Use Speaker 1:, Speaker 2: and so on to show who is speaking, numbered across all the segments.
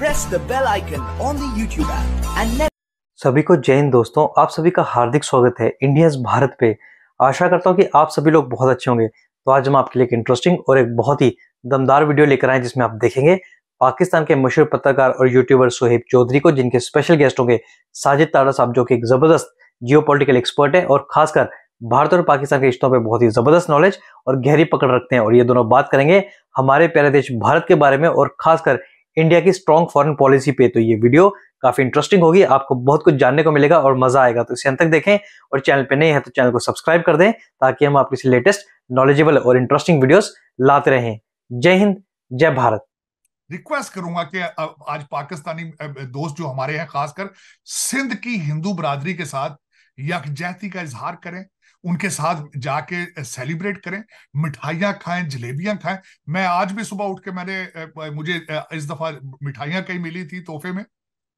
Speaker 1: press the bell icon on the YouTube app and
Speaker 2: सभी को जय हिंद दोस्तों आप सभी का हार्दिक स्वागत है इंडिया भारत पे आशा करता हूँ कि आप सभी लोग बहुत अच्छे होंगे तो आज हम आपके लिए एक इंटरेस्टिंग और एक बहुत ही दमदार वीडियो लेकर आए जिसमें आप देखेंगे पाकिस्तान के मशहूर पत्रकार और यूट्यूबर सोहेब चौधरी को जिनके स्पेशल गेस्ट होंगे साजिद ताड़ा साहब जो कि एक जबरदस्त जियो एक्सपर्ट है और खासकर भारत और पाकिस्तान के रिश्तों पर बहुत ही ज़बरदस्त नॉलेज और गहरी पकड़ रखते हैं और ये दोनों बात करेंगे हमारे प्यारे देश भारत के बारे में और खासकर इंडिया की स्ट्रॉन्ग फॉरन पॉलिसी पे तो ये वीडियो काफी इंटरेस्टिंग होगी आपको बहुत कुछ जानने को मिलेगा और मजा आएगा तो इसे अंत तक देखें और चैनल पे नहीं है तो चैनल को सब्सक्राइब कर दें ताकि हम आपके से लेटेस्ट नॉलेजेबल और इंटरेस्टिंग वीडियोस लाते रहें जय हिंद जय भारत
Speaker 1: रिक्वेस्ट करूंगा कि आज पाकिस्तानी दोस्त जो हमारे हैं खासकर सिंध की हिंदू बरादरी के साथ यकजहती का इजहार करें उनके साथ जाके सेलिब्रेट करें मिठाइयाँ खाएं जलेबियाँ खाएं मैं आज भी सुबह उठ के मैंने मुझे इस दफा मिठाइयाँ कहीं मिली थी तोहफे में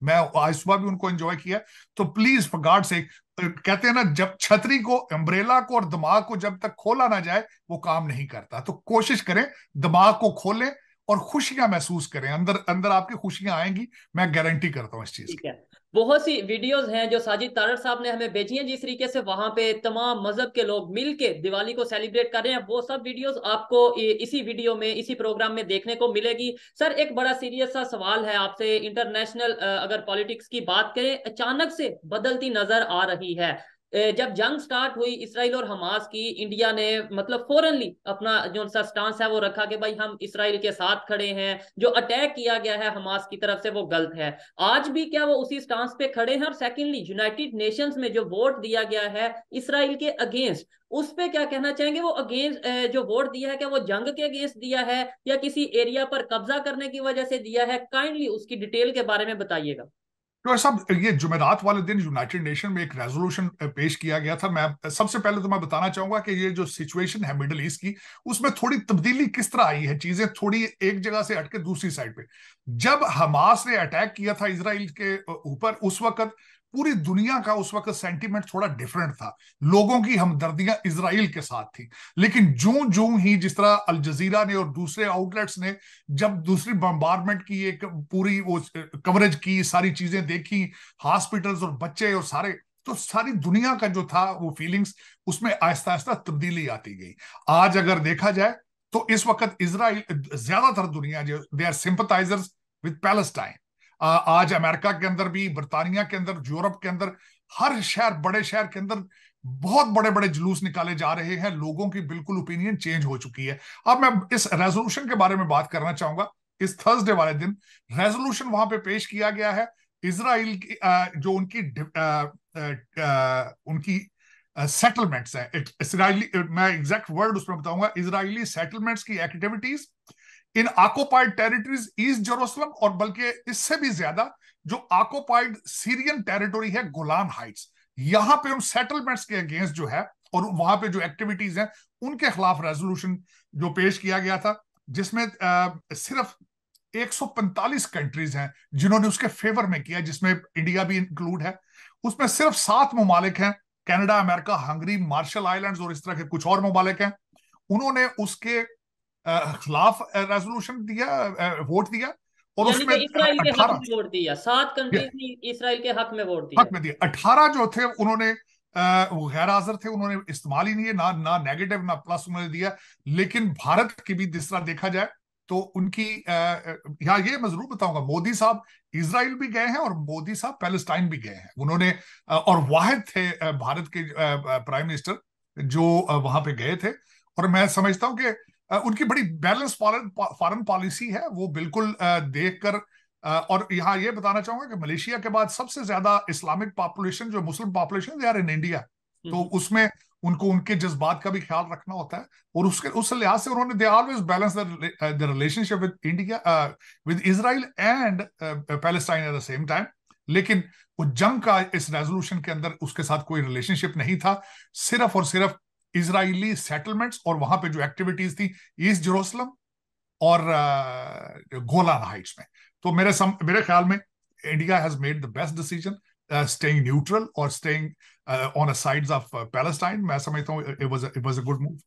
Speaker 1: मैं आज सुबह भी उनको एंजॉय किया तो प्लीज फॉर गॉड से कहते हैं ना जब छतरी को अम्ब्रेला को और दिमाग को जब तक खोला ना जाए वो काम नहीं करता तो कोशिश करें दिमाग को खोलें और खुशियां महसूस करें अंदर अंदर आपकी खुशियां आएंगी मैं गारंटी करता हूं इस चीज की
Speaker 3: बहुत सी वीडियोस हैं जो साजिद तारर साहब ने हमें भेजी हैं जिस तरीके से वहां पे तमाम मजहब के लोग मिलके दिवाली को सेलिब्रेट कर रहे हैं वो सब वीडियोस आपको इसी वीडियो में इसी प्रोग्राम में देखने को मिलेगी सर एक बड़ा सीरियस सा सवाल है आपसे इंटरनेशनल अगर पॉलिटिक्स की बात करें अचानक से बदलती नजर आ रही है जब जंग स्टार्ट हुई इसराइल और हमास की इंडिया ने मतलब फॉरनली अपना जो सा स्टांस है वो रखा कि भाई हम इसराइल के साथ खड़े हैं जो अटैक किया गया है हमास की तरफ से वो गलत है आज भी क्या वो उसी स्टांस पे खड़े हैं और सेकेंडली यूनाइटेड नेशंस में जो वोट दिया गया है इसराइल के अगेंस्ट उस पर क्या कहना चाहेंगे वो अगेंस्ट जो वोट दिया है क्या वो जंग के अगेंस्ट दिया है या किसी एरिया पर कब्जा करने की वजह से दिया है काइंडली उसकी डिटेल के बारे में बताइएगा
Speaker 1: तो सब ये जुमेरात वाले दिन यूनाइटेड नेशन में एक रेजोल्यूशन पेश किया गया था मैं सबसे पहले तो मैं बताना चाहूंगा कि ये जो सिचुएशन है मिडल ईस्ट की उसमें थोड़ी तब्दीली किस तरह आई है चीजें थोड़ी एक जगह से हटके दूसरी साइड पे जब हमास ने अटैक किया था इसराइल के ऊपर उस वक्त पूरी दुनिया का उस वक्त सेंटीमेंट थोड़ा डिफरेंट था लोगों की हमदर्दियां इसराइल के साथ थी लेकिन जो जो ही जिस तरह अल जजीरा ने और दूसरे आउटलेट्स ने जब दूसरी बम्बारमेंट की एक पूरी वो कवरेज की सारी चीजें देखी हॉस्पिटल्स और बच्चे और सारे तो सारी दुनिया का जो था वो फीलिंग्स उसमें आहिस्ता आहिस्ता तब्दीली आती गई आज अगर देखा जाए तो इस वक्त इसराइल ज्यादातर दुनिया जो they are sympathisers with Palestine आज अमेरिका के अंदर भी बरतानिया के अंदर यूरोप के अंदर हर शहर बड़े शहर के अंदर बहुत बड़े बड़े जुलूस निकाले जा रहे हैं लोगों की बिल्कुल ओपिनियन चेंज हो चुकी है अब मैं इस रेजोल्यूशन के बारे में बात करना चाहूंगा इस थर्सडे वाले दिन रेजोल्यूशन वहां पे पेश किया गया है इसराइल की जो उनकी उनकी सेटलमेंट्स है इसराइली मैं एग्जैक्ट वर्ड उसमें बताऊंगा इसराइली सेटलमेंट्स की activities in occupied territories East Jerusalem और बल्कि इससे भी ज्यादा जो आकोपाइड सीरियन टेरिटोरी है गोलान हाइट्स यहां पे उन सेटलमेंट्स के अगेंस्ट जो है और वहां पे जो एक्टिविटीज हैं उनके खिलाफ रेजोल्यूशन जो पेश किया गया था जिसमें आ, सिर्फ 145 कंट्रीज हैं जिन्होंने उसके फेवर में किया जिसमें इंडिया भी इंक्लूड है उसमें सिर्फ सात ममालिक हैं Canada America Hungary Marshall Islands और इस तरह के कुछ और ममालिक हैं उन्होंने उसके खिलाफ रेजोल्यूशन दिया वोट दिया और उसमें इसराइल के हक
Speaker 3: में वोट दिया सात कंट्रीज ने इसराइल के हक में वोट दिया हक में
Speaker 1: दिया अठारह जो थे उन्होंने वो गैर हाजिर थे उन्होंने इस्तेमाल ही नहीं है ना ना नेगेटिव ना प्लस उन्होंने दिया लेकिन भारत की भी जिस तरह देखा जाए तो उनकी यहाँ ये मैं जरूर बताऊंगा मोदी साहब इसराइल भी गए हैं और मोदी साहब पैलेस्टाइन भी गए हैं उन्होंने और वाहिद थे भारत के प्राइम मिनिस्टर जो वहां पे गए थे और मैं समझता हूँ कि उनकी बड़ी बैलेंस फॉरन पॉलिसी है वो बिल्कुल देख कर और यहाँ ये बताना चाहूंगा कि मलेशिया के बाद सबसे ज्यादा इस्लामिक पॉपुलेशन जो मुस्लिम पॉपुलेशन यार इन इंडिया हम्म। तो उसमें उनको उनके जज्बात का भी ख्याल रखना होता है और उसके उस लिहाज से उन्होंने they always balance the relationship with India with Israel and Palestine at the same time लेकिन वो जंग का इस रेजोल्यूशन के अंदर उसके साथ कोई रिलेशनशिप नहीं था सिर्फ और सिर्फ इसराइली सेटलमेंट्स और वहां पे जो एक्टिविटीज थी ईस्ट जेरोसलम और गोलान uh, हाइट्स में तो मेरे सम, मेरे ख्याल में India has made the best decision staying neutral और staying on sides of Palestine मैं समझता हूँ it was it was a good move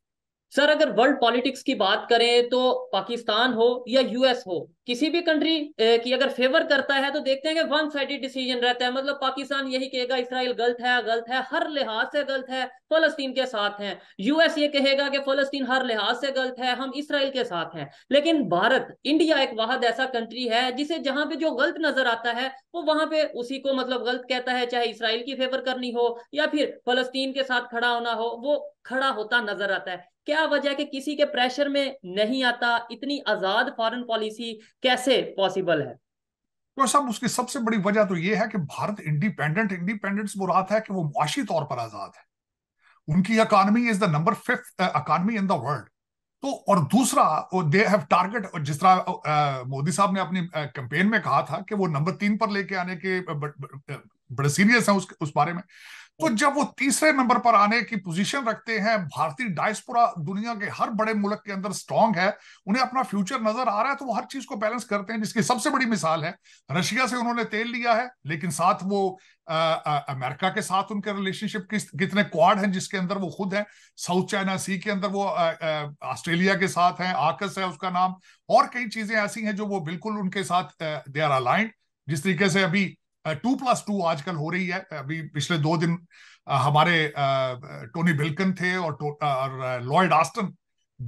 Speaker 3: sir अगर वर्ल्ड पॉलिटिक्स की बात करें तो पाकिस्तान हो या यूएस हो किसी भी कंट्री की अगर फेवर करता है तो देखते हैं कि वन साइड डिसीजन रहता है मतलब पाकिस्तान यही कहेगा इसराइल गलत है गलत है हर लिहाज से गलत है फलस्तीन के साथ हैं यूएस ये कहेगा कि फलस्तीन हर लिहाज से गलत है हम इसराइल के साथ हैं लेकिन भारत इंडिया एक वाहद ऐसा कंट्री है जिसे जहां पर जो गलत नजर आता है वो वहां पे उसी को मतलब गलत कहता है चाहे इसराइल की फेवर करनी हो या फिर फलस्तीन के साथ खड़ा होना हो वो खड़ा होता नजर आता है क्या वजह कि किसी के प्रेशर में नहीं आता इतनी आजाद फॉरेन पॉलिसी कैसे पॉसिबल है
Speaker 1: तो सब उसकी सबसे बड़ी वजह तो यह है कि भारत इंडिपेंडेंट इंडिपेंडेंस मुराद है कि वो मुआशी तौर पर आजाद है उनकी economy is the number fifth economy in the world तो और दूसरा दे हैव टारगेट जिस तरह मोदी साहब ने अपनी कैंपेन में कहा था कि वो नंबर तीन पर लेके आने के बड़े सीरियस हैं उस, उस बारे में तो जब वो तीसरे नंबर पर आने की पोजीशन रखते हैं भारतीय डायस्पोरा दुनिया के हर बड़े मुल्क के अंदर स्ट्रांग है उन्हें अपना फ्यूचर नजर आ रहा है तो वो हर चीज को बैलेंस करते हैं जिसकी सबसे बड़ी मिसाल है रशिया से उन्होंने तेल लिया है लेकिन साथ वो आ, आ, अमेरिका के साथ उनके रिलेशनशिप किस कितने क्वाड हैं जिसके अंदर वो खुद हैं साउथ चाइना सी के अंदर वो ऑस्ट्रेलिया के साथ हैं आकस है उसका नाम और कई चीजें ऐसी हैं जो वो बिल्कुल उनके साथ दे आर अलाइंड जिस तरीके से अभी टू प्लस टू आजकल हो रही है अभी पिछले दो दिन हमारे टोनी बिल्कन थे और Lloyd Austin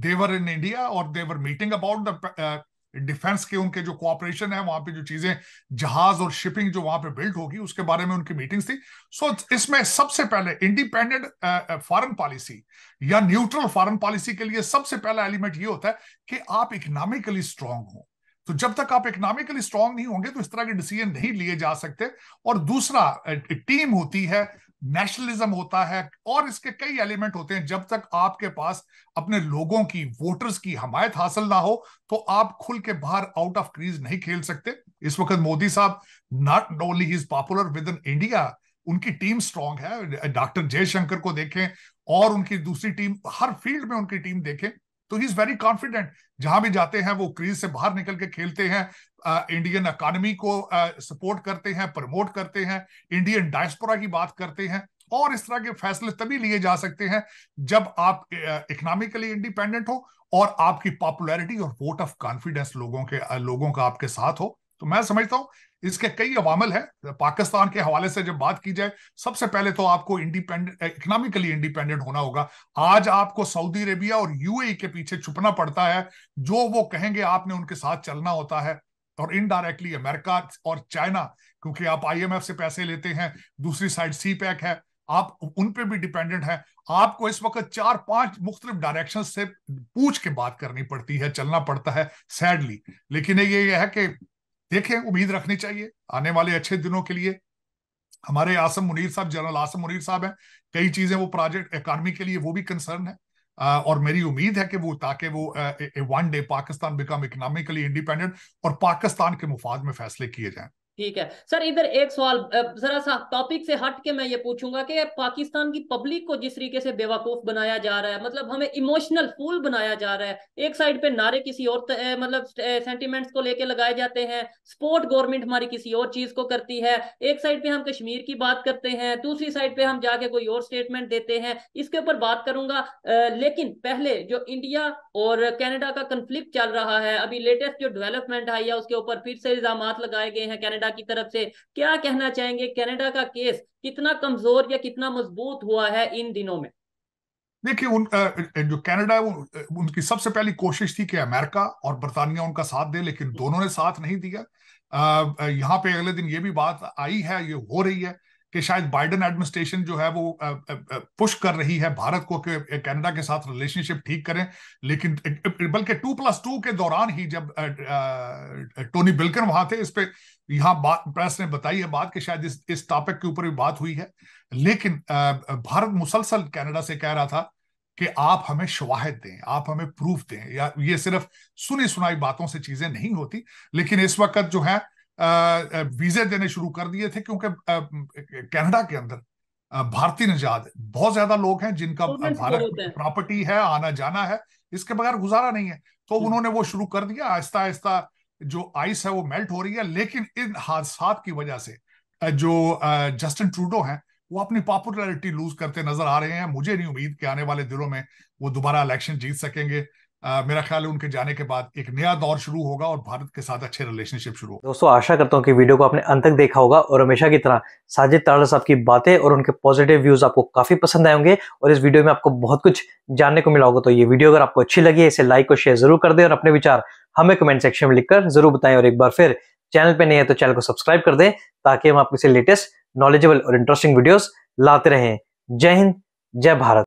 Speaker 1: they were in India और they were meeting about the defence के उनके जो कोऑपरेशन है वहां पे जो चीजें जहाज और शिपिंग जो वहां पे बिल्ड होगी उसके बारे में उनकी मीटिंग्स थी सो so, इसमें सबसे पहले इंडिपेंडेंट फॉरेन पॉलिसी या न्यूट्रल फॉरेन पॉलिसी के लिए सबसे पहला एलिमेंट ये होता है कि आप इकोनॉमिकली स्ट्रांग हो तो जब तक आप इकोनॉमिकली स्ट्रांग नहीं होंगे तो इस तरह के डिसीजन नहीं लिए जा सकते और दूसरा टीम होती है नेशनलिज्म होता है और इसके कई एलिमेंट होते हैं जब तक आपके पास अपने लोगों की वोटर्स की हमायत हासिल ना हो तो आप खुल के बाहर आउट ऑफ क्रीज नहीं खेल सकते इस वक्त मोदी साहब not only is popular with in India उनकी टीम स्ट्रांग है डॉक्टर जयशंकर को देखें और उनकी दूसरी टीम हर फील्ड में उनकी टीम देखें तो ही इज वेरी कॉन्फिडेंट जहां भी जाते हैं वो क्रीज से बाहर निकल के खेलते हैं इंडियन इकोनॉमी को सपोर्ट करते हैं प्रमोट करते हैं इंडियन डायस्पोरा की बात करते हैं और इस तरह के फैसले तभी लिए जा सकते हैं जब आप इकोनॉमिकली इंडिपेंडेंट हो और आपकी पॉपुलैरिटी और वोट ऑफ कॉन्फिडेंस लोगों के लोगों का आपके साथ हो तो मैं समझता हूं इसके कई अवामल हैं पाकिस्तान के हवाले से जब बात की जाए सबसे पहले तो आपको इंडिपेंडेंट इकोनॉमिकली इंडिपेंडेंट होना होगा आज आपको सऊदी अरेबिया और यूएई के पीछे छुपना पड़ता है जो वो कहेंगे आपने उनके साथ चलना होता है और इनडायरेक्टली अमेरिका और चाइना क्योंकि आप आईएमएफ से पैसे लेते हैं दूसरी साइड सी पैक है आप उन पे भी डिपेंडेंट हैं आपको इस वक्त चार पांच मुख्तलिफ डायरेक्शन से पूछ के बात करनी पड़ती है चलना पड़ता है सैडली लेकिन ये, ये है कि देखें उम्मीद रखनी चाहिए आने वाले अच्छे दिनों के लिए हमारे आसम मुनीर साहब जनरल आसम मुनीर साहब हैं कई चीजें वो प्रोजेक्ट इकॉनमी के लिए वो भी कंसर्न है और मेरी उम्मीद है कि वो ताकि वो one day Pakistan become economically independent और पाकिस्तान के मुफाद में फैसले किए जाएं
Speaker 3: ठीक है सर इधर एक सवाल जरा सा टॉपिक से हट के मैं ये पूछूंगा कि पाकिस्तान की पब्लिक को जिस तरीके से बेवकूफ बनाया जा रहा है मतलब हमें इमोशनल फूल बनाया जा रहा है एक साइड पे नारे किसी और ए, मतलब सेंटीमेंट्स को लेके लगाए जाते हैं सपोर्ट गवर्नमेंट हमारी किसी और चीज को करती है एक साइड पे हम कश्मीर की बात करते हैं दूसरी साइड पे हम जाके कोई और स्टेटमेंट देते हैं इसके ऊपर बात करूंगा लेकिन पहले जो इंडिया और कैनेडा का कंफ्लिक्ट चल रहा है अभी लेटेस्ट जो डेवलपमेंट आई है उसके ऊपर फिर से इल्जाम लगाए गए हैं कैनेडा कनाडा की तरफ से क्या कहना चाहेंगे कनाडा का केस कितना कमजोर या कितना मजबूत हुआ है इन दिनों में
Speaker 1: देखिए उन जो कनाडा है उनकी सबसे पहली कोशिश थी कि अमेरिका और बरतानिया उनका साथ दे लेकिन हम्म। दोनों ने साथ नहीं दिया अः यहाँ पे अगले दिन ये भी बात आई है ये हो रही है कि शायद बाइडन एडमिनिस्ट्रेशन जो है वो पुश कर रही है भारत को कि कनाडा के साथ रिलेशनशिप ठीक करें लेकिन बल्कि टू प्लस टू के दौरान ही जब टोनी बिल्कन वहां थे इस पर यहाँ बात प्रेस ने बताई है बात कि शायद इस इस टॉपिक के ऊपर भी बात हुई है लेकिन भारत मुसलसल कनाडा से कह रहा था कि आप हमें शवाहद दें आप हमें प्रूफ दें या ये सिर्फ सुनी सुनाई बातों से चीजें नहीं होती लेकिन इस वक्त जो है वीजे देने शुरू कर दिए थे क्योंकि कनाडा के अंदर भारतीय निजात बहुत ज्यादा लोग हैं जिनका भारत प्रॉपर्टी है आना जाना है इसके बगैर गुजारा नहीं है तो हम्म। उन्होंने वो शुरू कर दिया आहिस्ता आहिस्ता जो आइस है वो मेल्ट हो रही है लेकिन इन हादसा की वजह से जो जस्टिन ट्रूडो हैं वो अपनी पॉपुलरिटी लूज करते नजर आ रहे हैं मुझे नहीं उम्मीद कि आने वाले दिनों में वो दोबारा इलेक्शन जीत सकेंगे मेरा ख्याल है उनके जाने के बाद एक नया दौर शुरू होगा और भारत के साथ अच्छे रिलेशनशिप शुरू होगा
Speaker 2: दोस्तों आशा करता हूँ कि वीडियो को आपने अंत तक देखा होगा और हमेशा की तरह साजिद तारा साहब की बातें और उनके पॉजिटिव व्यूज आपको काफी पसंद आए होंगे और इस वीडियो में आपको बहुत कुछ जानने को मिला होगा तो ये वीडियो अगर आपको अच्छी लगी है इसे लाइक और शेयर जरूर कर दे और अपने विचार हमें कमेंट सेक्शन में लिखकर जरूर बताएं और एक बार फिर चैनल पर नहीं है तो चैनल को सब्सक्राइब कर दें ताकि हम आपसे लेटेस्ट नॉलेजेबल और इंटरेस्टिंग वीडियोस लाते रहें जय हिंद जय भारत